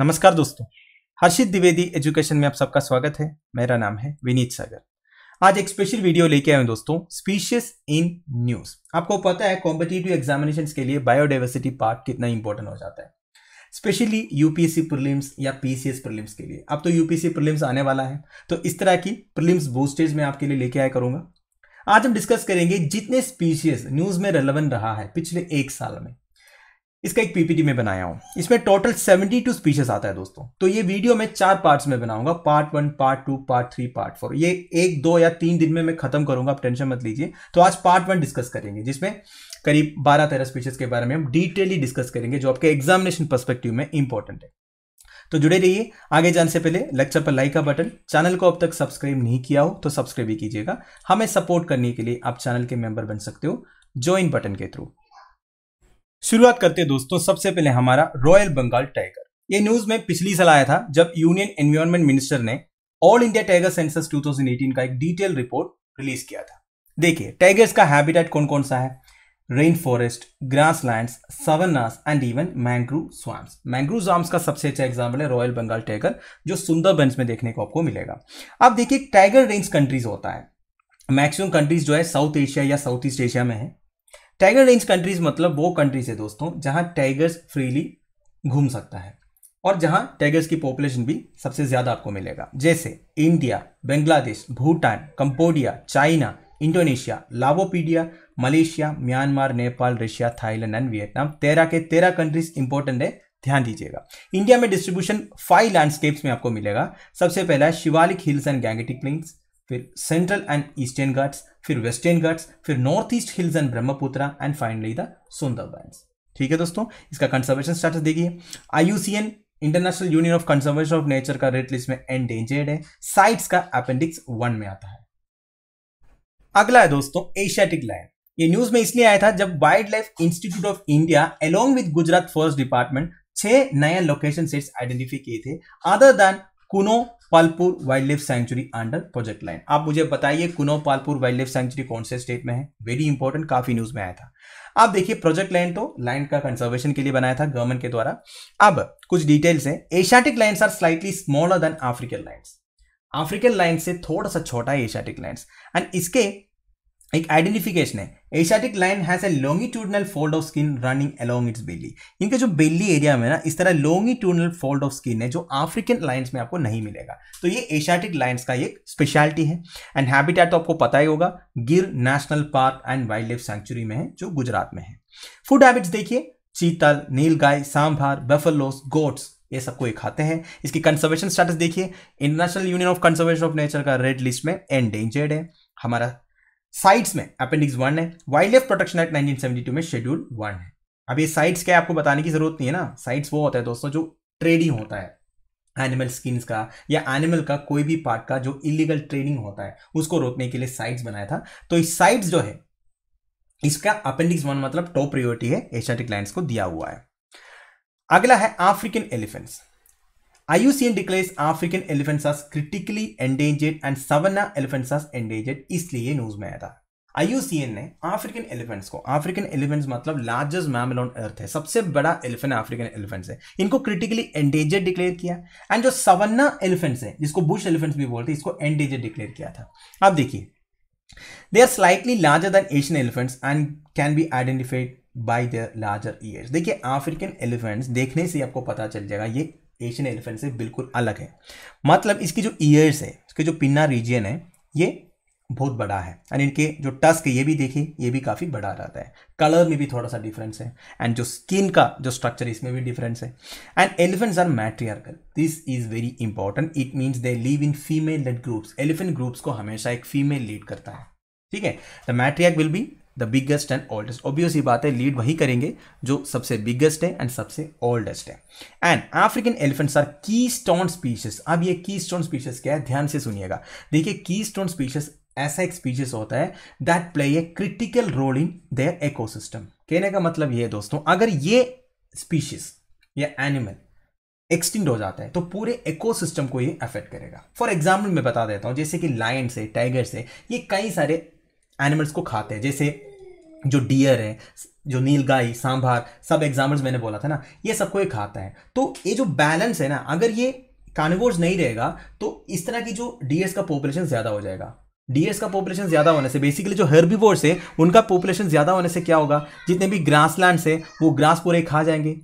नमस्कार दोस्तों हर्षित द्विवेदी एजुकेशन में आप सबका स्वागत है मेरा नाम है विनीत सागर आज एक स्पेशल वीडियो लेके आए दोस्तों स्पीशियस इन न्यूज आपको पता है कॉम्पिटेटिव एग्जामिनेशन के लिए बायोडाइवर्सिटी पार्ट कितना इंपॉर्टेंट हो जाता है स्पेशली यूपीएससी प्रीलिम्स या पीसीएस प्रीलिम्स के लिए अब तो यूपीएससी प्रीलिम्स आने वाला है तो इस तरह की प्रीलिम्स बूस्टेज में आपके लिए लेके आया करूंगा आज हम डिस्कस करेंगे जितने स्पीशीज न्यूज में रेलेवेंट रहा है पिछले एक साल में इसका एक पीपीटी में बनाया हूँ इसमें टोटल 72 स्पीशेस आता है दोस्तों तो ये वीडियो मैं चार पार्ट्स में बनाऊंगा part one part two part three part four ये एक दो या तीन दिन में मैं खत्म करूंगा आप टेंशन मत लीजिए तो आज पार्ट वन डिस्कस करेंगे जिसमें करीब बारह तेरह स्पीशेस के बारे में हम डिटेली डिस्कस करेंगे जो आपके एग्जामिनेशन परस्पेक्टिव में इंपॉर्टेंट है तो जुड़े रहिए आगे जाने से पहले लेक्चर पर लाइक का बटन चैनल को अब तक सब्सक्राइब नहीं किया हो तो सब्सक्राइब भी कीजिएगा हमें सपोर्ट करने के लिए आप चैनल के मेंबर बन सकते हो ज्वाइन बटन के थ्रू शुरुआत करते दोस्तों सबसे पहले हमारा रॉयल बंगाल टाइगर ये न्यूज में पिछली साल आया था जब यूनियन एनवायरमेंट मिनिस्टर ने ऑल इंडिया टाइगर सेंसस 2018 का एक डिटेल रिपोर्ट रिलीज किया था देखिए टाइगर्स का हैबिटेट कौन कौन सा है rain forest grassland savannas and even mangrove swamps mangrove swamps का सबसे अच्छा एग्जाम्पल है रॉयल बंगाल टाइगर जो बंस में देखने को आपको मिलेगा अब देखिए टाइगर रेंज कंट्रीज होता है मैक्सिमम कंट्रीज जो है साउथ एशिया या साउथ ईस्ट एशिया में है टाइगर रेंज कंट्रीज मतलब वो कंट्रीज है दोस्तों जहां टाइगर्स फ्रीली घूम सकता है और जहां टाइगर्स की पॉपुलेशन भी सबसे ज्यादा आपको मिलेगा जैसे India Bangladesh Bhutan Cambodia China Indonesia Lao PDR Malaysia Myanmar Nepal Russia Thailand and Vietnam तेरह के तेरह कंट्रीज इंपॉर्टेंट है ध्यान दीजिएगा इंडिया में डिस्ट्रीब्यूशन फाइव लैंडस्केप्स में आपको मिलेगा सबसे पहला Shivalik hills and Gangetic plains फिर सेंट्रल एंड ईस्टर्न घाट्स फिर वेस्टर्न घाट्स फिर north east hills and Brahmaputra and finally the Sundar ठीक है दोस्तों इसका कंजर्वेशन स्टेटस देखिए IUCN international union of conservation of nature का रेट लिस्ट में एंडेंजर्ड है साइट्स का अपेंडिक्स वन में आता है अगला है दोस्तों एशियाटिक लाइन ये न्यूज में इसलिए आया था जब wildlife institute of India along with Gujarat forest department छह नए लोकेशन सेट्स आइडेंटिफाई किए थे other than Kuno Palpur wildlife sanctuary under project lion आप मुझे बताइए Kuno Palpur wildlife sanctuary कौन से स्टेट में है वेरी इंपॉर्टेंट काफी न्यूज में आया था आप देखिए प्रोजेक्ट लाइन तो लाइन का कंजर्वेशन के लिए बनाया था गवर्नमेंट के द्वारा अब कुछ डिटेल्स हैं Asiatic lions are slightly smaller than African lions African lion से थोड़ा सा छोटा है एशियाटिक लाइन्स एंड इसके एक आइडेंटिफिकेशन है Asiatic lion has a longitudinal fold of skin running along its belly इनके जो बेली एरिया में ना इस तरह लॉन्गिट्यूडनल फोल्ड ऑफ स्किन है जो अफ्रीकन लाइन्स में आपको नहीं मिलेगा तो ये एशियाटिक लाइन्स का एक स्पेशलिटी है एंड हैबिटेट तो आपको पता ही होगा Gir national park and wildlife sanctuary में है जो गुजरात में है फूड हैबिट्स देखिए चीतल नील गाय सांभार बेफलोस गोट्स ये सबको ये खाते हैं इसकी कंजर्वेशन स्टेटस देखिए international union of conservation of nature का रेड लिस्ट में एंडेंजर्ड है हमारा साइट्स में अपेंडिक्स वन है वाइल्ड लाइफ प्रोटेक्शन एक्ट 1972 में शेड्यूल वन है अब ये साइट्स क्या आपको बताने की जरूरत नहीं है ना साइट्स वो होता है दोस्तों जो ट्रेडिंग होता है एनिमल स्किन्स का या एनिमल का कोई भी पार्ट का जो इलीगल ट्रेडिंग होता है उसको रोकने के लिए साइट्स बनाया था तो इस साइट्स जो है इसका अपेंडिक्स वन मतलब टॉप प्रियोरिटी है एशियाटिक लैंड को दिया हुआ है अगला है African elephants IUCN declares African elephants as critically endangered and savanna elephants as endangered इसलिए न्यूज में आया था IUCN ने African elephants को African elephants मतलब largest mammal on earth है सबसे बड़ा elephant African elephants है इनको critically endangered declare किया एंड जो सवन्ना elephants है जिसको बुश एलिफेंट्स भी बोलते हैं इसको endangered डिक्लेयर किया था अब देखिए they are slightly larger than Asian elephants and can be identified by their larger ears देखिए African elephants देखने से आपको पता चल जाएगा ये एशियन एलिफेंट से बिल्कुल अलग है मतलब इसकी जो ईयर्स है इसके जो पिन्ना रीजियन है ये बहुत बड़ा है एंड इनके जो टस्क ये भी देखिए ये भी काफ़ी बड़ा रहता है कलर में भी थोड़ा सा डिफरेंस है एंड जो स्किन का जो स्ट्रक्चर इसमें भी डिफरेंस है and elephants are matriarchal this is very important it means they live in female led groups elephant groups को हमेशा एक फीमेल लीड करता है ठीक है the matriarch will be the biggest and oldest obvious ये बात है लीड वही करेंगे जो सबसे बिगेस्ट है एंड सबसे ओल्डेस्ट है and African elephants are keystone species अब ये की स्टोन स्पीशीज क्या है ध्यान से सुनिएगा देखिए की स्टोन स्पीशीज ऐसा एक स्पीशीज होता है that play a critical role in their ecosystem कहने का मतलब ये है दोस्तों अगर ये स्पीशीज या एनिमल एक्सटिंड हो जाता है तो पूरे इकोसिस्टम को ये अफेक्ट करेगा फॉर एग्जाम्पल मैं बता देता हूँ जैसे कि लायंस है टाइगर्स है ये कई सारे एनिमल्स को खाते हैं जैसे जो डियर है जो नीलगाई सांभार सब एग्जाम्पल्स मैंने बोला था ना ये सबको एक खाता है तो ये जो बैलेंस है ना अगर ये कानवोर्स नहीं रहेगा तो इस तरह की जो डीएस का पॉपुलेशन ज़्यादा हो जाएगा डीएस का पॉपुलेशन ज़्यादा होने से बेसिकली जो हर्बीवोर्स है उनका पॉपुलेशन ज़्यादा होने से क्या होगा जितने भी ग्रास लैंड्स है वो ग्रास पूरे खा जाएंगे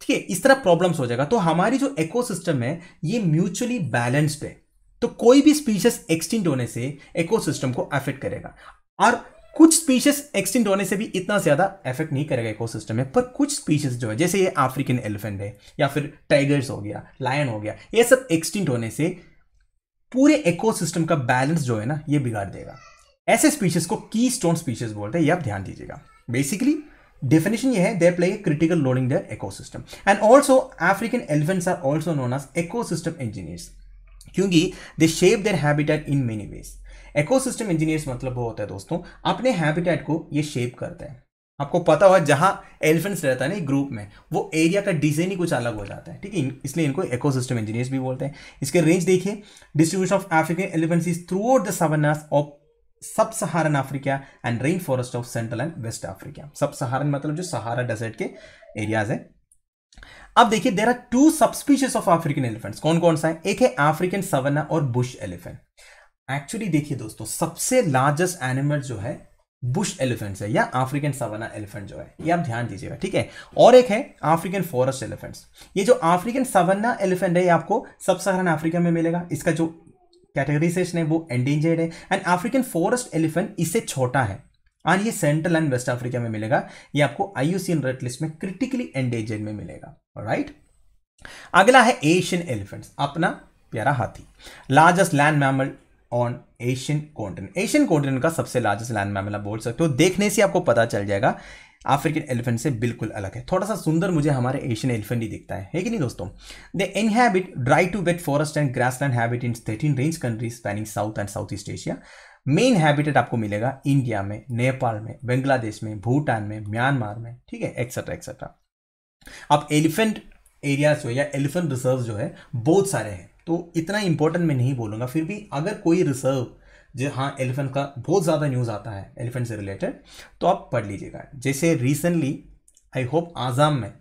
ठीक है इस तरह प्रॉब्लम्स हो जाएगा तो हमारी जो इकोसिस्टम है ये म्यूचुअली बैलेंस्ड है तो कोई भी स्पीशीज एक्सटिंट होने से इकोसिस्टम को अफेक्ट करेगा और कुछ स्पीशीज एक्सटिंक्ट होने से भी इतना ज्यादा इफेक्ट नहीं करेगा इकोसिस्टम में पर कुछ स्पीशीज जो है जैसे ये अफ्रीकन एलिफेंट है या फिर टाइगर्स हो गया लायन हो गया ये सब एक्सटिंक्ट होने से पूरे इकोसिस्टम का बैलेंस जो है ना ये बिगाड़ देगा ऐसे स्पीशीज को की स्टोन स्पीशीज बोलते हैं ये आप ध्यान दीजिएगा basically definition here they play a critical role in their ecosystem and also african elephants are also known as ecosystem engineers क्योंकि they shape their habitat in many ways ecosystem engineers मतलब वो होता है दोस्तों अपने हैबिटेट को ये shape करते हैं आपको पता होगा जहाँ एलिफेंट्स रहता है ना ग्रुप में वो एरिया का डिजाइन ही कुछ अलग हो जाता है ठीक है इसलिए इनको इकोसिस्टम इंजीनियर्स भी बोलते हैं इसके रेंज देखिए distribution of African elephants is throughout the savannas of sub Saharan Africa and rain forest of central and west Africa sub Saharan मतलब जो सहारा डेजर्ट के एरियाज है अब देखिए there are two subspecies of African elephants कौन कौन सा है एक है अफ्रीकन सवना और बुश एलिफेंट एक्चुअली देखिए दोस्तों सबसे लार्जेस्ट एनिमल जो है बुश एलिफेंट्स है या अफ्रीकन सवाना एलिफेंट जो है ये आप ध्यान दीजिएगा ठीक है और एक है अफ्रीकन फॉरेस्ट एलिफेंट्स ये जो अफ्रीकन सवाना एलिफेंट है ये आपको सब सहारन अफ्रीका में मिलेगा इसका जो कैटेगराइजेशन है वो एंडेंजर्ड है एंड अफ्रीकन फॉरेस्ट एलिफेंट इससे छोटा है और ये सेंट्रल एंड वेस्ट अफ्रीका में मिलेगा ये आपको आईयूसीएन रेड लिस्ट में क्रिटिकली एंडेंजर्ड में मिलेगा राइट अगला है एशियन एलिफेंट्स अपना प्यारा हाथी largest land mammal on Asian continent Asian continent का सबसे लार्जेस्ट लैंड मैं आप बोल सकते हो देखने से आपको पता चल जाएगा अफ्रीकन एलिफेंट से बिल्कुल अलग है थोड़ा सा सुंदर मुझे हमारे एशियन एलिफेंट ही दिखता है है कि नहीं दोस्तों they inhabit dry to wet forest and land habitat in thirteen range countries spanning south and south east Asia main habitat आपको मिलेगा इंडिया में नेपाल में बांग्लादेश में भूटान में म्यांमार में ठीक है एक्सेट्रा एक्सेट्रा अब एलिफेंट एरियाज जो है या एलिफेंट रिजर्व जो है बहुत सारे हैं तो इतना इंपॉर्टेंट मैं नहीं बोलूँगा फिर भी अगर कोई रिसर्व जो हाँ एलिफेंट का बहुत ज़्यादा न्यूज़ आता है एलिफेंट से रिलेटेड तो आप पढ़ लीजिएगा जैसे रिसेंटली आई होप आज़ाम में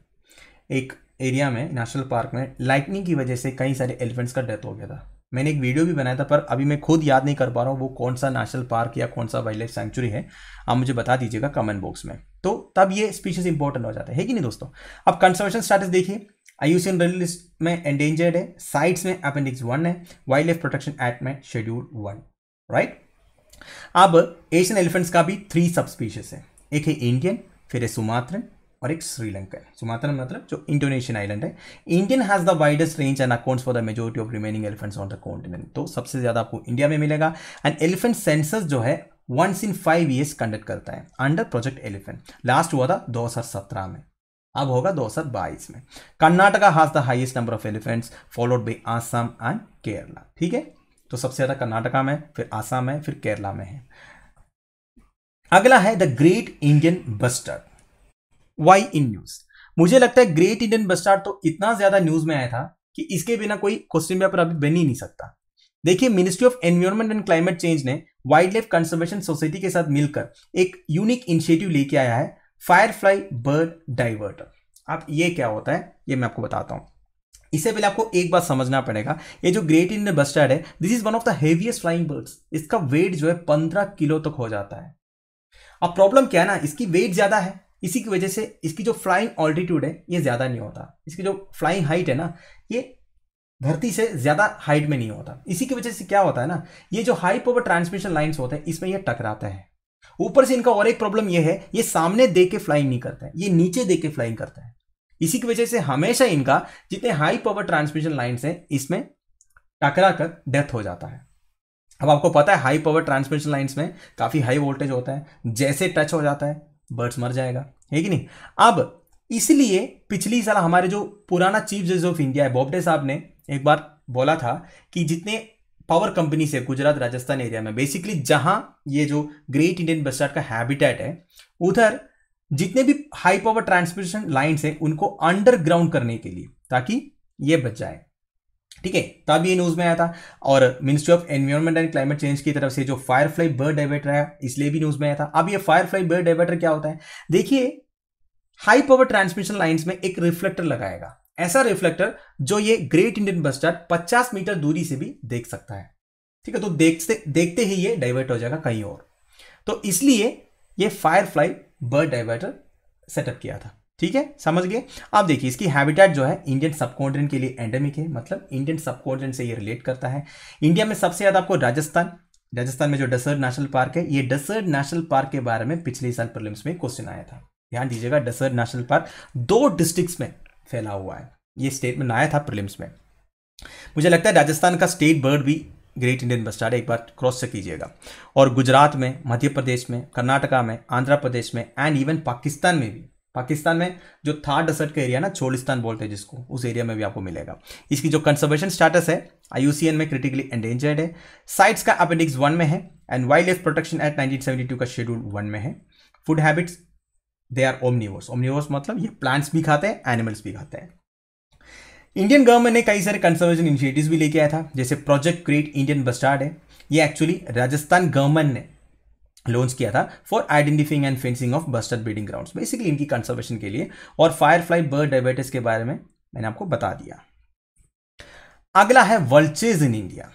एक एरिया में नेशनल पार्क में लाइटनिंग की वजह से कई सारे एलिफेंट्स का डेथ हो गया था मैंने एक वीडियो भी बनाया था पर अभी मैं खुद याद नहीं कर पा रहा हूँ वो कौन सा नेशनल पार्क या कौन सा वाइल्ड लाइफ सेंचुरी है आप मुझे बता दीजिएगा कमेंट बॉक्स में तो तब ये स्पीशीज इंपॉर्टेंट हो जाता है कि नहीं दोस्तों अब कंजर्वेशन स्टेटस देखिए आयुषन रेल लिस्ट में एंडेंजर्ड है साइट्स में अपेंडिक्स वन है वाइल्ड लाइफ प्रोटेक्शन एक्ट में शेड्यूल वन राइट अब एशियन एलिफेंट्स का भी थ्री सब स्पीशीज है एक है इंडियन फिर है सुमात्रन और एक श्रीलंकन सुमात्रन मतलब जो इंडोनेशियन आइलैंड है Indian has the widest range and accounts for the majority of remaining elephants on the continent तो सबसे ज़्यादा आपको इंडिया में मिलेगा एंड एलिफेंट सेंसस जो है once in five years conduct करता है अंडर प्रोजेक्ट एलिफेंट लास्ट हुआ था दो में अब होगा दो में Karnataka has the highest number of elephants followed by Assam and Kerala ठीक है तो सबसे ज्यादा कर्नाटका में फिर आसाम में फिर केरला में है अगला है the great Indian bustard why in news मुझे लगता है ग्रेट इंडियन बस्टार्ड तो इतना ज्यादा न्यूज में आया था कि इसके बिना कोई क्वेश्चन पेपर अभी बन ही नहीं सकता देखिए ministry of environment and climate change ने वाइल्ड लाइफ कंजर्वेशन सोसाइटी के साथ मिलकर एक यूनिक इनिशिएटिव लेके आया है फायरफ्लाई बर्ड डाइवर्टर आप ये क्या होता है ये मैं आपको बताता हूँ इससे पहले आपको एक बात समझना पड़ेगा ये जो ग्रेट इंडियन बस्टर्ड है this is one of the heaviest flying birds इसका वेट जो है पंद्रह किलो तक हो जाता है अब प्रॉब्लम क्या है ना इसकी वेट ज़्यादा है इसी की वजह से इसकी जो फ्लाइंग ऑल्टीट्यूड है ये ज़्यादा नहीं होता इसकी जो फ्लाइंग हाइट है ना ये धरती से ज़्यादा हाइट में नहीं होता इसी की वजह से क्या होता है ना ये जो हाई पावर ट्रांसमिशन लाइन्स होते हैं इसमें यह टकराता है ऊपर से इनका और एक प्रॉब्लम यह है ये सामने दे के फ्लाइंग नहीं करता है ये नीचे दे के फ्लाइंग करता है इसी की वजह से हमेशा इनका जितने हाई पावर ट्रांसमिशन लाइन है इसमें टकरा कर डेथ हो जाता है अब आपको पता है हाई पावर ट्रांसमिशन लाइन्स में काफ़ी हाई वोल्टेज होता है जैसे टच हो जाता है बर्ड्स मर जाएगा है कि नहीं अब इसलिए पिछली साल हमारे जो पुराना चीफ जस्टिस ऑफ इंडिया है बॉबडे साहब ने एक बार बोला था कि जितने पावर कंपनीज है गुजरात राजस्थान एरिया में बेसिकली जहां ये जो ग्रेट इंडियन बस्टार्ड का हैबिटेट है उधर जितने भी हाई पावर ट्रांसमिशन लाइन्स हैं उनको अंडरग्राउंड करने के लिए ताकि ये बच जाए ठीक है तब ये न्यूज में आया था और ministry of environment and climate change की तरफ से जो फायरफ्लाई बर्ड डाइवर्टर है इसलिए भी न्यूज में आया था अब ये फायरफ्लाई बर्ड डाइवर्टर क्या होता है देखिए हाई पावर ट्रांसमिशन लाइन्स में एक रिफ्लेक्टर लगाएगा ऐसा रिफ्लेक्टर जो ये ग्रेट इंडियन बस्टर्ड 50 मीटर दूरी से भी देख सकता है ठीक है तो देखते देखते ही ये डाइवर्ट हो जाएगा कहीं और तो इसलिए ये फायरफ्लाई बर्ड डाइवर्टर सेटअप किया था ठीक है समझ गए आप देखिए इसकी हैबिटेट जो है इंडियन सबकॉन्टिनेंट के लिए एंडेमिक है मतलब इंडियन सबकॉन्टिनेंट से ये रिलेट करता है इंडिया में सबसे ज़्यादा आपको राजस्थान राजस्थान में जो डसर्ड नेशनल पार्क है ये डसर्ड नेशनल पार्क के बारे में पिछले साल प्रिलिम्स में क्वेश्चन आया था ध्यान दीजिएगा डसर्ड नेशनल पार्क दो डिस्ट्रिक्ट्स में फैला हुआ है ये स्टेटमेंट आया था प्रिलिम्स में मुझे लगता है राजस्थान का स्टेट बर्ड भी ग्रेट इंडियन बस्टार्ड एक बार क्रॉस चेक कीजिएगा और गुजरात में मध्य प्रदेश में कर्नाटका में आंध्र प्रदेश में एंड इवन पाकिस्तान में भी पाकिस्तान में जो थार डसट का एरिया ना छोलिस्तान बोलते हैं जिसको उस एरिया में भी आपको मिलेगा इसकी जो कंजर्वेशन स्टेटस है आई में क्रिटिकली एंडेंजर्ड है साइट्स का अपेंडिक्स वन में है and wildlife protection act nineteen का शेड्यूल वन में है food habits they are omnivores omnivores मतलब ये प्लांट्स भी खाते हैं एनिमल्स भी खाते हैं इंडियन गवर्नमेंट ने कई सारे कंजर्वेशन इनिशिएटिव्स भी लेके आया था जैसे प्रोजेक्ट क्रिएट इंडियन बस्टार्ड है ये एक्चुअली राजस्थान गवर्नमेंट ने लॉन्च किया था for identifying and fencing of bustard breeding grounds basically इनकी कंजर्वेशन के लिए और फायर फ्लाई बर्ड डायबिटीज के बारे में मैंने आपको बता दिया अगला है वर्ल्चेज इन इंडिया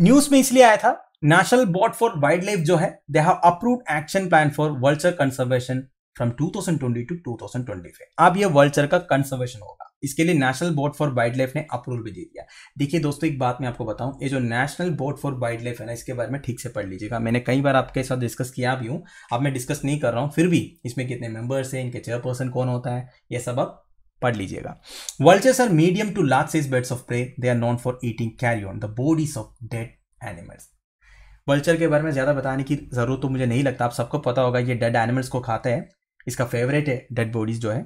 न्यूज में इसलिए आया था national board for wildlife जो है they have approved action plan for vulture conservation to 2020 to 2025 अब ये वर्ल्चर का conservation होगा इसके लिए national board for wildlife ने अप्रूवल भी दे दिया देखिए दोस्तों एक बात मैं आपको बताऊं ये जो national board for wildlife है ना इसके बारे में ठीक से पढ़ लीजिएगा मैंने कई बार आपके साथ डिस्कस किया भी हूँ अब मैं डिस्कस नहीं कर रहा हूँ फिर भी इसमें कितने मेंबर्स हैं इनके चेयरपर्सन कौन होता है ये सब आप पढ़ लीजिएगा vultures are medium to large size birds of prey they are known for eating carrion the bodies of dead animals vulture के बारे में ज़्यादा बताने की ज़रूरत तो मुझे नहीं लगता आप सबको पता होगा ये डेड एनिमल्स को खाते हैं इसका फेवरेट है डेड बॉडीज जो है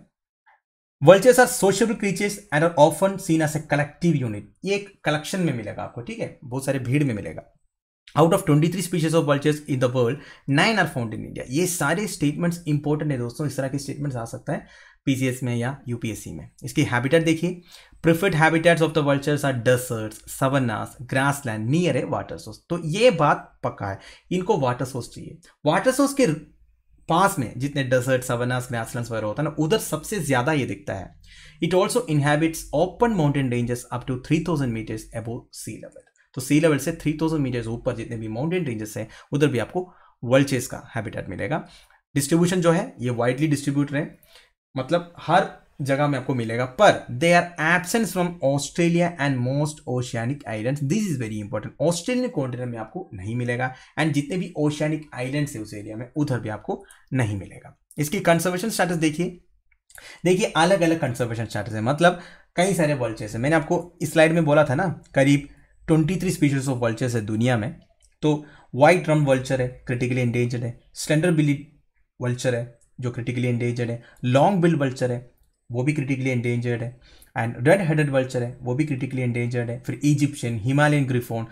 vultures are social creatures and are often seen as a collective unit ये एक कलेक्शन में मिलेगा आपको ठीक है बहुत सारे भीड़ में मिलेगा out of 23 species of vultures in the world nine are found in India ये सारे स्टेटमेंट्स इंपॉर्टेंट है दोस्तों इस तरह के स्टेटमेंट्स आ सकता है पीसीएस में या यूपीएससी में इसकी हैबिटेट देखिए preferred habitats of the vultures are deserts savannas land near a water source तो ये बात पक्का है इनको वाटर सोर्स चाहिए वाटर सोर्स के पास में जितने डेजर्ट सवनास लैंड वगैरह होता है ना उधर सबसे ज़्यादा ये दिखता है it also inhabits open mountain ranges up to three thousand metres above sea level तो सी लेवल से 3000 मीटर्स ऊपर जितने भी माउंटेन रेंजेस हैं उधर भी आपको वर्ल्ड चेस का हैबिटेट मिलेगा डिस्ट्रीब्यूशन जो है ये वाइडली डिस्ट्रीब्यूट है मतलब हर जगह में आपको मिलेगा पर they are absent from Australia and most oceanic island this is very important Australian continent में आपको नहीं मिलेगा एंड जितने भी ओशियानिक आइलैंड है उस एरिया में उधर भी आपको नहीं मिलेगा इसकी कंजर्वेशन स्टेटस देखिए देखिए अलग अलग कंजर्वेशन स्टेटस है मतलब कई सारे वर्ल्ड चेस है मैंने आपको इस स्लाइड में बोला था ना करीब twenty three species of vultures है दुनिया में तो वाइट रम वल्चर है क्रिटिकली इंडेंजर्ड है स्टैंडर बिली वल्चर है जो क्रिटिकली इंडेंजर्ड है लॉन्ग बिल वल्चर है वो भी क्रिटिकली इंडेंजर्ड है एंड रेड हेडेड वल्चर है वो भी क्रिटिकली इंडेंजर्ड है फिर Egyptian Himalayan griffon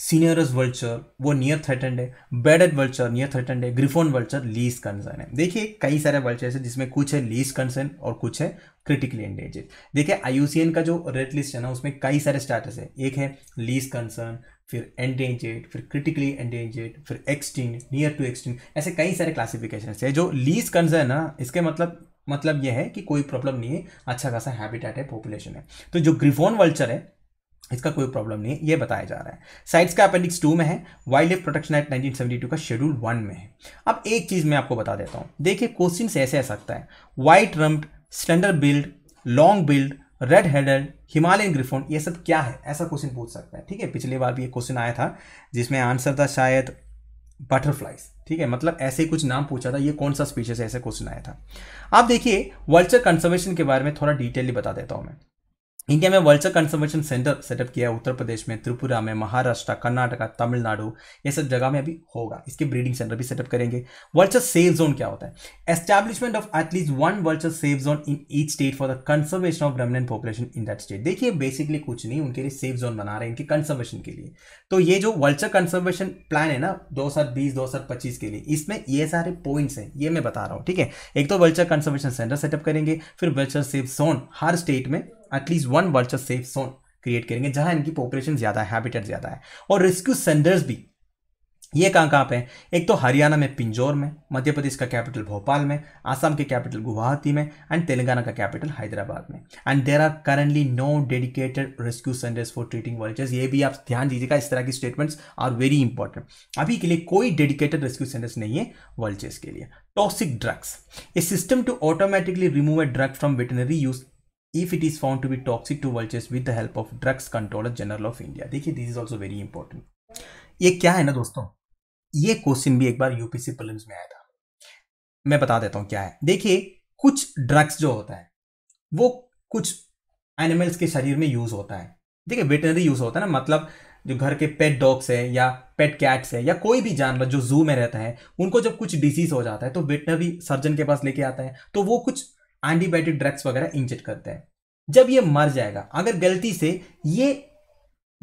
cinereous vulture वो नियर थ्रेटेंड है बेडेड वल्चर नियर थ्रेटेंड है ग्रिफोन वल्चर लीज कंसर्न है देखिए कई सारे वल्चर्स है जिसमें कुछ है लीज कंसर्न और कुछ है क्रिटिकली एंडेजेड देखिए आईयूसीएन का जो रेड लिस्ट है ना उसमें कई सारे स्टेटस है एक है लीज कंसर्न फिर एंडेंजेड फिर क्रिटिकली एंडेंजेड फिर एक्सटिंग नियर टू एक्सटिंग ऐसे कई सारे क्लासिफिकेशन है जो लीज कंसर्न ना इसके मतलब मतलब यह है कि कोई प्रॉब्लम नहीं है अच्छा खासा हैबिटेट है पॉपुलेशन है तो जो ग्रिफोन वल्चर है इसका कोई प्रॉब्लम नहीं है ये बताया जा रहा है साइट्स का अपेंडिक्स टू में है वाइल्ड लाइफ प्रोटेक्शन एक्ट 1972 का शेड्यूल वन में है अब एक चीज़ मैं आपको बता देता हूँ देखिए क्वेश्चन ऐसे आ सकता है white rump slender billed long billed red headed Himalayan griffon ये सब क्या है ऐसा क्वेश्चन पूछ सकता है ठीक है पिछले बार भी ये क्वेश्चन आया था जिसमें आंसर था शायद बटरफ्लाइज ठीक है मतलब ऐसे ही कुछ नाम पूछा था ये कौन सा स्पीशीज है ऐसा क्वेश्चन आया था आप देखिए वर्चर कंजर्वेशन के बारे में थोड़ा डिटेलली बता देता हूँ मैं इंडिया में वर्ल्चर कंजर्वेशन सेंटर सेटअप किया है उत्तर प्रदेश में त्रिपुरा में महाराष्ट्र कर्नाटका तमिलनाडु ये सब जगह में अभी होगा इसके ब्रीडिंग सेंटर भी सेटअप करेंगे वर्चर सेफ जोन क्या होता है establishment of at least one vulture safe zone in each state for the conservation of remaining population in that state देखिए बेसिकली कुछ नहीं उनके लिए सेफ जोन बना रहे हैं इनके कंजर्वेशन के लिए तो ये जो वर्ल्चर कंजर्वेशन प्लान है ना दो हजार बीस दो हजार पच्चीस के लिए इसमें ये सारे पॉइंट्स हैं ये मैं बता रहा हूँ ठीक है एक तो वर्ल्चर कंजर्वेशन सेंटर सेटअप करेंगे फिर वर्चर सेफ जोन हर स्टेट में at least one vulture safe zone create करेंगे जहां इनकी पॉपुलेशन ज़्यादा है हैबिटेट ज़्यादा है और रेस्क्यू सेंटर्स भी ये कहाँ कहाँ पे हैं एक तो हरियाणा में पिंजौर में मध्य प्रदेश का कैपिटल भोपाल में आसाम के कैपिटल गुवाहाटी में एंड तेलंगाना का कैपिटल हैदराबाद में and there are currently no dedicated rescue centres for treating vultures ये भी आप ध्यान दीजिएगा इस तरह की स्टेटमेंट्स आर वेरी इंपॉर्टेंट अभी के लिए कोई डेडिकेटेड रेस्क्यू सेंटर्स नहीं है वर्ल्चर्स के लिए toxic drugs a system to automatically remove a drug from veterinary use if it is found to be toxic to vultures with the help of drugs controller general of India देखिए this is also very important ये क्या है ना दोस्तों ये question भी एक बार UPC prelims में आया था मैं बता देता हूं क्या है देखिए कुछ ड्रग्स जो होता है वो कुछ एनिमल्स के शरीर में यूज होता है देखिए वेटनरी यूज होता है ना मतलब जो घर के पेट डॉग्स है या पेट कैट्स है या कोई भी जानवर जो जू में रहता है उनको जब कुछ डिसीज हो जाता है तो वेटनरी सर्जन के पास लेके आता है तो वो कुछ एंटीबायोटिक ड्रग्स वगैरह इंजेक्ट करते हैं जब ये मर जाएगा अगर गलती से ये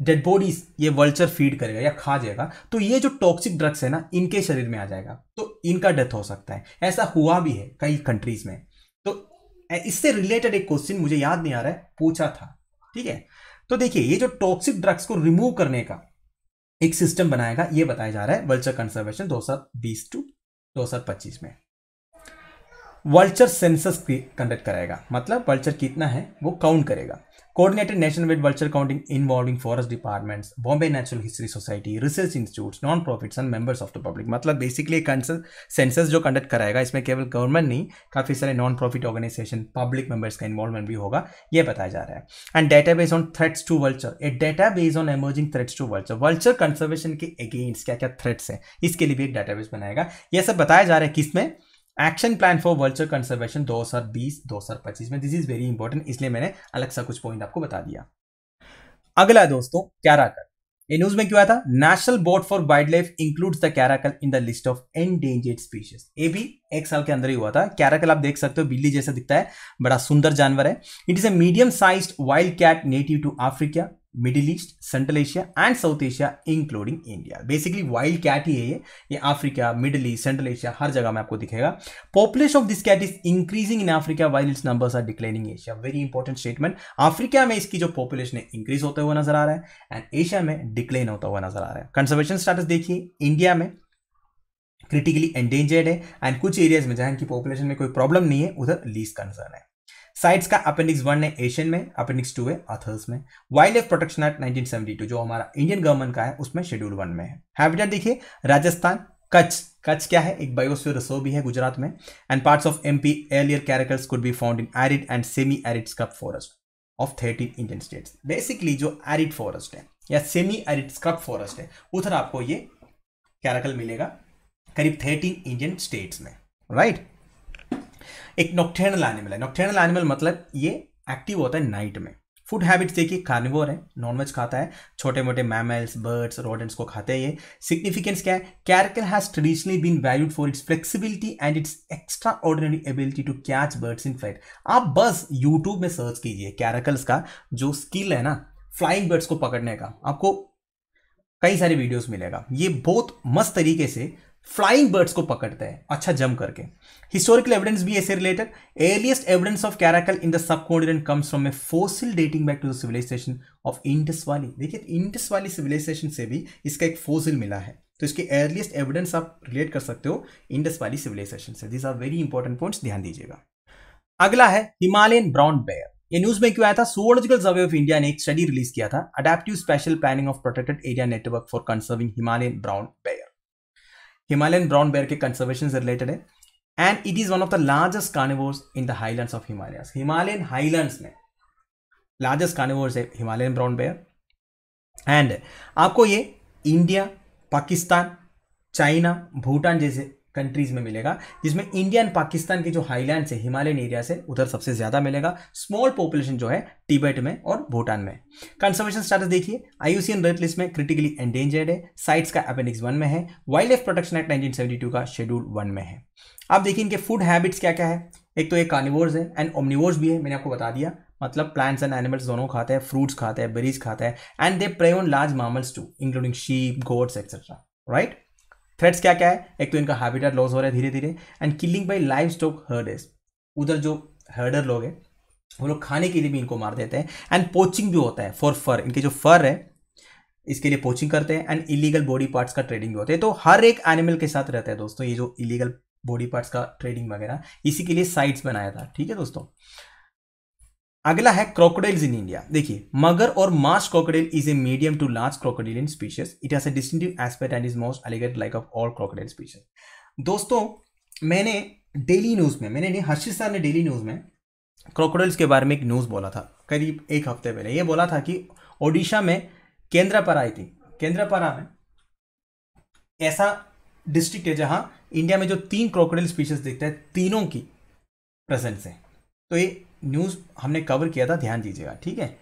डेड बॉडीज ये वल्चर फीड करेगा या खा जाएगा तो ये जो टॉक्सिक ड्रग्स है ना इनके शरीर में आ जाएगा तो इनका डेथ हो सकता है ऐसा हुआ भी है कई कंट्रीज में तो इससे रिलेटेड एक क्वेश्चन मुझे याद नहीं आ रहा है पूछा था ठीक है तो देखिए ये जो टॉक्सिक ड्रग्स को रिमूव करने का एक सिस्टम बनाएगा ये बताया जा रहा है वल्चर कंजर्वेशन दो टू दो में वल्चर सेंसस कंडक्ट कराएगा मतलब वल्चर कितना है वो काउंट करेगा coordinated national with vulture counting involving forest departments Bombay natural history society research institutes non profits and members of the public मतलब बेसिकली सेंसस जो कंडक्ट कराएगा इसमें केवल गवर्नमेंट नहीं काफ़ी सारे non profit organisation public members का इन्वॉल्वमेंट भी होगा ये बताया जा रहा है and data base on threats to vulture a data base on emerging threats to vulture vulture conservation के अगेंस्ट क्या क्या थ्रेट्स हैं इसके लिए भी एक डेटाबेस बनाएगा यह सब बताया जा रहा है किसमें action plan for vulture conservation हजार पच्चीस में दिस इज वेरी इंपॉर्टेंट इसलिए मैंने अलग सा कुछ पॉइंट आपको बता दिया अगला दोस्तों कैराकल ये न्यूज में क्यों आया था national board for wildlife includes the caracal in the list of endangered species ये भी एक साल के अंदर ही हुआ था कैराकल आप देख सकते हो बिल्ली जैसा दिखता है बड़ा सुंदर जानवर है it is a medium size wild cat native to Africa Middle East Central Asia and South Asia including India basically wild cat ही है ये ये Africa Middle East Central Asia हर जगह में आपको दिखेगा population of this cat is increasing in Africa while its numbers are declining Asia very important statement Africa में इसकी जो पॉपुलेशन है इंक्रीज होता हुआ नजर आ रहा है एंड एशिया में डिक्लाइन होता हुआ नजर आ रहा है कंजर्वेशन स्टेटस देखिए इंडिया में क्रिटिकली एंडेंजर्ड है एंड कुछ एरियाज में जहां की पॉपुलेशन में कोई प्रॉब्लम नहीं है उधर लीज कंसर्न है साइट्स का अपेंडिक्स वन है एशियन में अपेंडिक्स टू है अथर्स में वाइल्ड लाइफ प्रोटेक्शन एक्ट 1972 जो हमारा इंडियन गवर्नमेंट का है उसमें शेड्यूल वन में है हैबिटेट हाँ देखिए राजस्थान कच्छ कच्छ क्या है एक बायोस्फीयर रिसर्व भी है गुजरात में and parts of MP earlier caracals could be found in arid and semi arid scrub forest of thirteen Indian states basically जो एरिड फॉरेस्ट है या सेमी एरिड स्क्रब फॉरेस्ट है उधर आपको ये कैरेकल मिलेगा करीब थर्टीन इंडियन स्टेट्स में राइट right? एक नॉक्टेनल एनिमल है नोक्टेनल एनिमल मतलब ये एक्टिव होता है नाइट में फूड हैबिट्स देखिए कार्निवोर है नॉनवेज खाता है छोटे मोटे मैमल्स बर्ड्स रोडेंट्स को खाते हैं ये सिग्निफिकेंस क्या है caracal has traditionally been valued for its flexibility and its extraordinary ability to catch birds in flight आप बस यूट्यूब में सर्च कीजिए कैरकल्स का जो स्किल है ना फ्लाइंग बर्ड्स को पकड़ने का आपको कई सारे वीडियोस मिलेगा ये बहुत मस्त तरीके से फ्लाइंग बर्ड्स को पकड़ते हैं अच्छा जम करके हिस्टोरिकल एविडेंस भी ऐसे related earliest evidence of caracal in the subcontinent comes from a fossil dating back to the civilisation of Indus वाली देखिए इंडस वाली सिविलाइजेशन से भी इसका एक फोसिल मिला है तो इसके अर्लीस्ट एविडेंस आप रिलेट कर सकते हो इंडस वाली सिविलाइजेशन से this are very important points ध्यान दीजिएगा अगला है हिमालयन ब्राउन बेयर ये न्यूज में क्यों आया था सोलॉजिकल सर्वे ऑफ इंडिया ने एक स्टडी रिलीज किया था adaptive spatial planning of protected area network for conserving Himalayan brown bear Himalayan brown bear के कंजर्वेशन से रिलेटेड है and it is one of the largest carnivores in the highland of Himalaya Himalayan highland में largest carnivores है Himalayan brown bear and आपको ये India Pakistan China Bhutan जैसे countries में मिलेगा जिसमें इंडिया एंड पाकिस्तान के जो हाईलैंड से हिमालयन एरिया से उधर सबसे ज़्यादा मिलेगा स्मॉल पॉपुलेशन जो है टिबेट में और भूटान में कंजर्वेशन स्टेटस देखिए आईयूसीएन रेड लिस्ट में क्रिटिकली एंडेंजर्ड है साइट्स का अपेंडिक्स वन में है wildlife protection act two का शेड्यूल वन में है आप देखिए इनके फूड हैबिट्स क्या क्या है एक तो एक कार्निवोर्स है एंड ओमनिवोर्स भी है मैंने आपको बता दिया मतलब प्लांट्स एंड एनिमल्स दोनों खाते हैं फ्रूट्स खाते हैं बेरीज खाते हैं and they prey on large mammals too including sheep goats etcetera right threats क्या क्या है एक तो इनका हैबिटेट लॉस हो रहा है धीरे धीरे and killing by livestock herders उधर जो हर्डर लोग हैं वो लोग खाने के लिए भी इनको मार देते हैं एंड पोचिंग भी होता है फॉर फर इनके जो फर है इसके लिए पोचिंग करते हैं एंड इलीगल बॉडी पार्ट्स का ट्रेडिंग भी होता है तो हर एक एनिमल के साथ रहता है दोस्तों ये जो इलीगल बॉडी पार्ट्स का ट्रेडिंग वगैरह इसी के लिए साइट्स बनाया था ठीक है दोस्तों अगला है क्रोकोडाइल्स इन इंडिया देखिए मगर और marsh crocodile is a medium to large crocodile in species it has a distinctive aspect and is most elegant like of all crocodile species दोस्तों मैंने डेली न्यूज़ में मैंने नहीं हर्षित सर ने डेली न्यूज़ में crocodiles के बारे में एक न्यूज़ बोला था करीब एक हफ्ते पहले ये बोला था कि ओडिशा में केंद्रापारा आई थी केंद्रापारा में ऐसा डिस्ट्रिक्ट है जहां इंडिया में जो तीन क्रोकोडाइल स्पीशीज दिखता हैं तीनों की प्रेजेंस है तो ये न्यूज़ हमने कवर किया था ध्यान दीजिएगा ठीक है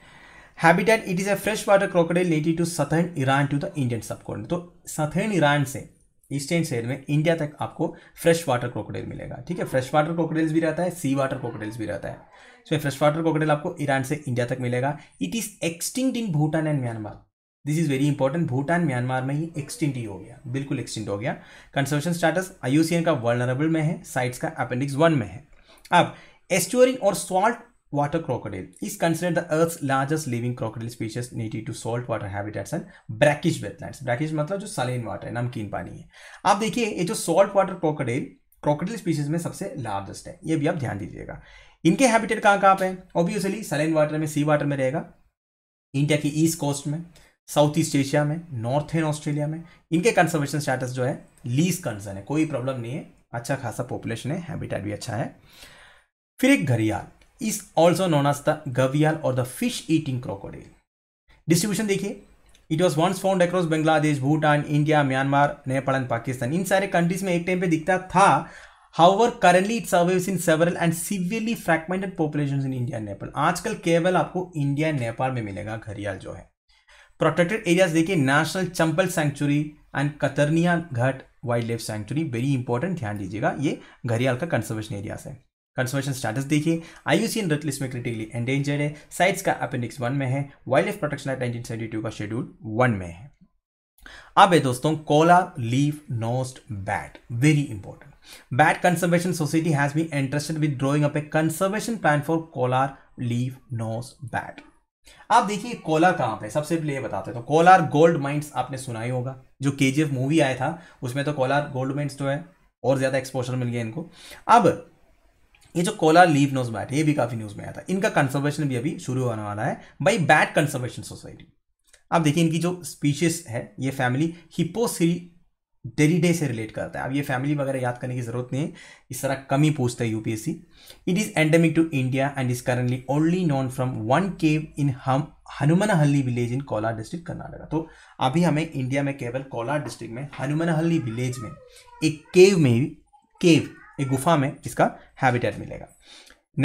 habitat it is a fresh water crocodile native to southern Iran to the Indian subcontinent तो सथर्न ईरान से ईस्टर्न साइड में इंडिया तक आपको फ्रेश वाटर क्रोकोडाइल मिलेगा ठीक है फ्रेश वाटर क्रोकोडाइल्स भी रहता है सी वाटर क्रोकोडाइल्स भी रहता है इसमें फ्रेश वाटर क्रोकोडाइल आपको ईरान से इंडिया तक मिलेगा it is extinct in Bhutan and Myanmar this is very important Bhutan Myanmar में ही एक्सटेंट ही हो गया बिल्कुल एक्सटेंट हो गया कंसर्वेशन स्टेटस आईयूसीएन का वर्ल्ड में है साइट्स का अपेंडिक्स वन में है अब Estuarine or saltwater crocodile is considered the earth's largest living crocodile species native to water habitats and brackish wetlands. Brackish मतलब जो saline water है नमकीन पानी है आप देखिए ये जो salt water crocodile crocodile species में सबसे लार्जेस्ट है ये भी आप ध्यान दीजिएगा इनके हैबिटेट कहाँ कहाँ पे हैं ऑब्वियसली सलेन वाटर में सी वाटर में रहेगा इंडिया की ईस्ट कोस्ट में साउथ ईस्ट एशिया में नॉर्थन ऑस्ट्रेलिया में इनके कंजर्वेशन स्टेटस जो है लीज कंसर्न है कोई प्रॉब्लम नहीं है अच्छा खासा पॉपुलेशन है हैबिटेट भी अच्छा है फिर एक gharial is also known as the gavial और the fish eating crocodile distribution देखिए it was once found across Bangladesh Bhutan India Myanmar Nepal and Pakistan इन सारे कंट्रीज में एक टाइम पे दिखता था however currently it survives in several and severely fragmented population in India and Nepal आजकल केवल आपको इंडिया एंड नेपाल में मिलेगा घरियाल जो है प्रोटेक्टेड एरियाज देखिए national Chambal sanctuary and Katarniaghat wildlife sanctuary very important ध्यान दीजिएगा ये घरियाल का कंजर्वेशन एरियाज है कंसर्वेशन स्टेटस देखिए आईयूसीएन रथ लिस्ट में क्रिटिकली एंडेंजर्ड है साइट्स का अपेंडिक्स वन में है wildlife protection act nineteen का शेड्यूल वन में है अब है दोस्तों Kolar leaf nosed bat very important bat conservation society has been interested with drawing up A conservation plan for Kolar leaf nose bat आप देखिए कोलार कहां पे सबसे पहले बताते हैं तो कोलार गोल्ड माइंस आपने सुना ही होगा जो के मूवी आया था उसमें तो कोलार गोल्ड माइंस जो है और ज़्यादा एक्सपोजर मिल गया इनको अब ये जो कोला लीव नोज बैट ये भी काफी न्यूज में आया था इनका कंसर्वेशन भी अभी शुरू होने वाला है बाई बैट कंसर्वेशन सोसाइटी आप देखिए इनकी जो स्पीशीज है ये फैमिली हिपोसिरी डेरीडे से रिलेट करता है अब ये फैमिली वगैरह याद करने की जरूरत नहीं है इस तरह कम ही पूछता है UPSC it is endemic to India and is currently only known from one cave in हम Hanumanahalli village in Kolar district Karnataka तो अभी हमें इंडिया में केवल कोला डिस्ट्रिक्ट में हनुमनहल्ली विलेज में एक केव में केव एक गुफा में इसका हैबिटेट मिलेगा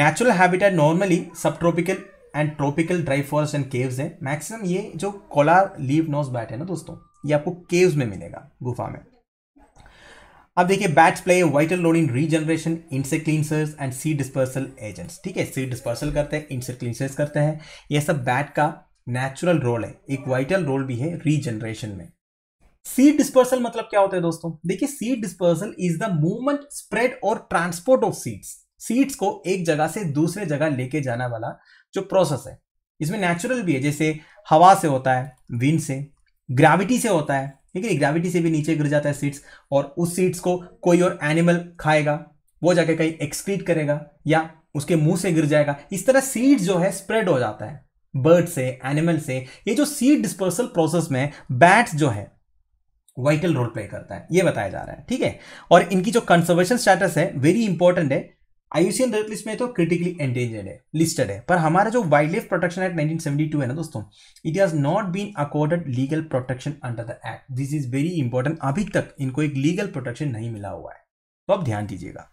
natural habitat normally subtropical and tropical dry forest and caves है मैक्सिमम ये जो कोलार लीव नोज बैट है ना दोस्तों ये आपको केव्स में मिलेगा गुफा में अब देखिए bats play vital role in regeneration insect cleansers and seed dispersal agents ठीक है सी डिस्पर्सल करते हैं इंसेक्ट क्लींसर्स करते हैं ये सब बैट का नेचुरल रोल है एक वाइटल रोल भी है रीजनरेशन में सीड डिस्पर्सल मतलब क्या होता है दोस्तों देखिए seed dispersal is the movement spread और ट्रांसपोर्ट ऑफ सीड्स सीड्स को एक जगह से दूसरे जगह लेके जाना वाला जो प्रोसेस है इसमें नेचुरल भी है जैसे हवा से होता है विंड से ग्रेविटी से होता है ठीक है ग्रेविटी से भी नीचे गिर जाता है सीड्स और उस सीड्स को कोई और एनिमल खाएगा वो जाके कहीं एक्सक्रीट करेगा या उसके मुंह से गिर जाएगा इस तरह सीड्स जो है स्प्रेड हो जाता है बर्ड से एनिमल से ये जो सीड डिस्पर्सल प्रोसेस में बैट्स जो है वाइटल रोल प्ले करता है ये बताया जा रहा है ठीक है और इनकी जो कंजर्वेशन स्टेटस है वेरी इंपॉर्टेंट है आयुषियन रेड लिस्ट में तो क्रिटिकली एंडेंजर्ड है लिस्टेड है पर हमारा जो वाइल्ड लाइफ प्रोटेक्शन एक्ट 1972 है ना दोस्तों it has not been accorded legal protection under the act this is very important अभी तक इनको एक लीगल प्रोटेक्शन नहीं मिला हुआ है तो आप ध्यान दीजिएगा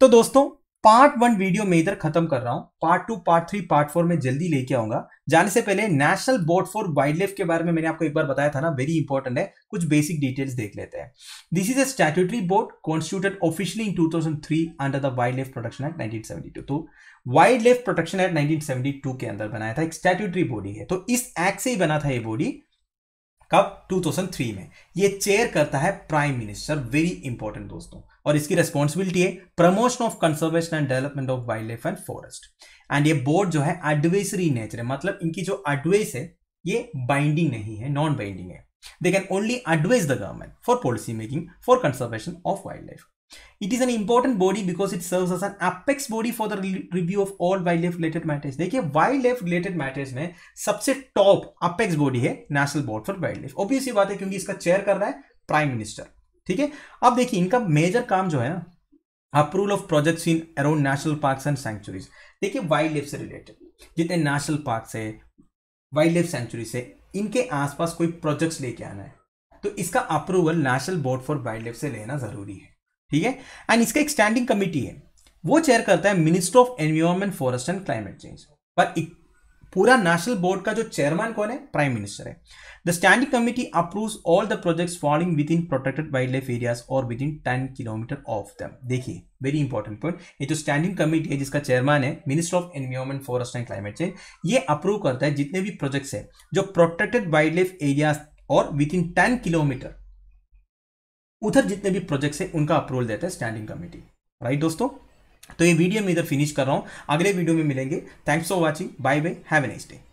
तो दोस्तों पार्ट वन वीडियो में इधर खत्म कर रहा हूँ part two part three part four में जल्दी लेके आऊंगा जाने से पहले national board for wildlife के बारे में मैंने आपको एक बार बताया था ना वेरी इंपॉर्टेंट है कुछ बेसिक डिटेल्स देख लेते हैं this is a statutory board constituted officially in 2003 under the wildlife protection act nineteen तो wildlife protection act nineteen के अंदर बनाया था एक स्टैट्यूटरी बॉडी है तो इस एक्ट से ही बना था ये बॉडी कब 2003 में ये चेयर करता है प्राइम मिनिस्टर वेरी इंपॉर्टेंट दोस्तों और इसकी रेस्पॉन्सिबिलिटी है promotion of conservation and development of wildlife and forest and ये बोर्ड जो है एडवाइसरी नेचर है मतलब इनकी जो एडवाइस है ये बाइंडिंग नहीं है नॉन बाइंडिंग है they can only advise the government for policy making for conservation of wildlife it is an important body because it serve as an apex body for the review of all wildlife related matters देखिए wildlife related matters में सबसे top apex body है national board for wildlife obviously बात है क्योंकि इसका chair कर रहा है प्राइम मिनिस्टर ठीक है अब देखिए इनका मेजर काम जो है ना approval of projects in around national park and sanctuaries देखिए वाइल्ड लाइफ से रिलेटेड जितने नेशनल पार्क है वाइल्ड लाइफ सेंचुरी से इनके आसपास कोई प्रोजेक्ट्स लेके आना है तो इसका approval national board for wildlife से लेना जरूरी है ठीक है एंड इसका एक स्टैंडिंग कमिटी है वो चेयर करता है minister of environment forest and climate change पर पूरा नेशनल बोर्ड का जो चेयरमैन कौन है प्राइम मिनिस्टर है the standing committee approves all the projects falling within protected wildlife areas और within ten kilometre of them देखिए very important point ये जो स्टैंडिंग कमेटी है जिसका चेयरमैन है minister of environment forest and climate change ये approve करता है जितने भी प्रोजेक्ट्स है जो प्रोटेक्टेड वाइल्ड लाइफ एरियाज और विद इन टेन किलोमीटर उधर जितने भी प्रोजेक्ट्स है उनका अप्रूवल देता है स्टैंडिंग कमेटी राइट दोस्तों तो ये वीडियो मैं इधर फिनिश कर रहा हूँ अगले वीडियो में मिलेंगे thanks for watching bye bye have a next day